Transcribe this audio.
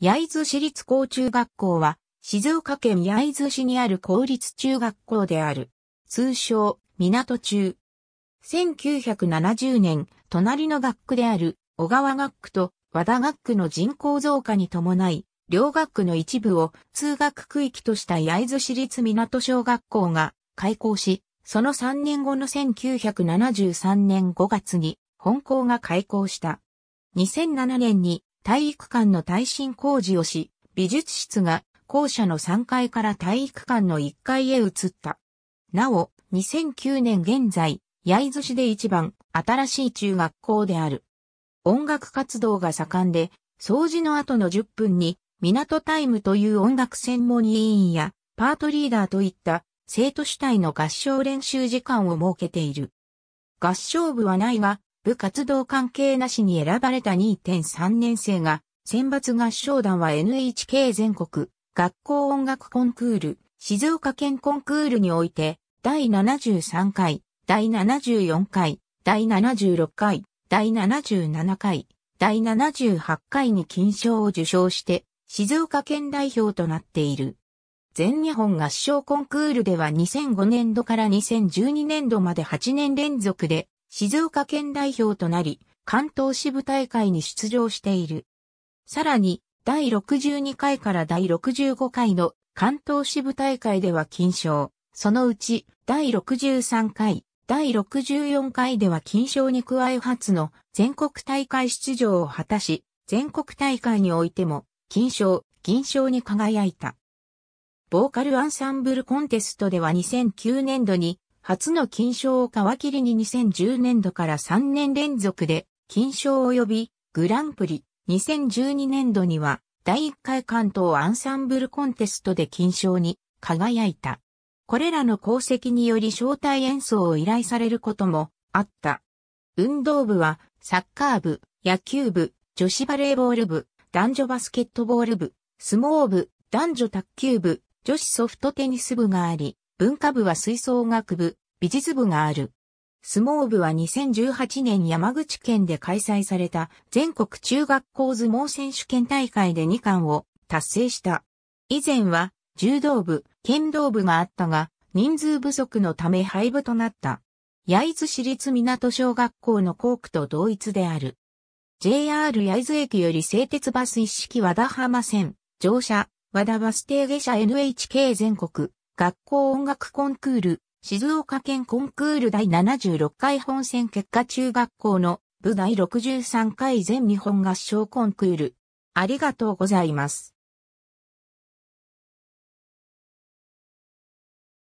焼津市立高中学校は、静岡県焼津市にある公立中学校である。通称、港中。1970年、隣の学区である小川学区と和田学区の人口増加に伴い、両学区の一部を通学区域とした焼津市立港小学校が開校し、その3年後の1973年5月に本校が開校した。2007年に体育館の耐震工事をし、美術室が校舎の3階から体育館の1階へ移った。なお、2009年現在、焼津市で一番新しい中学校である。音楽活動が盛んで、掃除の後の10分に、港タイムという音楽専門委員や、パートリーダーといった生徒主体の合唱練習時間を設けている。合唱部はないが、部活動関係なしに選ばれた2.3年生が、選抜合唱団は NHK 全国学校音楽コンクール、静岡県コンクールにおいて、第73回、第74回、第76回、第77回、第78回に金賞を受賞して、静岡県代表となっている。全日本合唱コンクールでは2005年度から2012年度まで8年連続で静岡県代表となり、関東支部大会に出場している。さらに、第62回から第65回の関東支部大会では金賞、そのうち第63回、第64回では金賞に加え初の全国大会出場を果たし、全国大会においても金賞、銀賞に輝いた。ボーカルアンサンブルコンテストでは2009年度に初の金賞を皮切りに2010年度から3年連続で金賞及びグランプリ。2012年度には第1回関東アンサンブルコンテストで金賞に輝いた。これらの功績により招待演奏を依頼されることもあった。運動部はサッカー部、野球部、女子バレーボール部、男女バスケットボール部、相撲部、男女卓球部、女子ソフトテニス部があり、文化部は吹奏楽部、美術部がある。相撲部は2018年山口県で開催された全国中学校相撲選手権大会で2冠を達成した。以前は柔道部、剣道部があったが、人数不足のため廃部となった。焼津市立港小学校の校区と同一である。JR 焼津駅より製鉄バス一式和田浜線、乗車、和田バス停下車 NHK 全国学校音楽コンクール、静岡県コンクール第76回本選結果中学校の部第63回全日本合唱コンクール。ありがとうございます。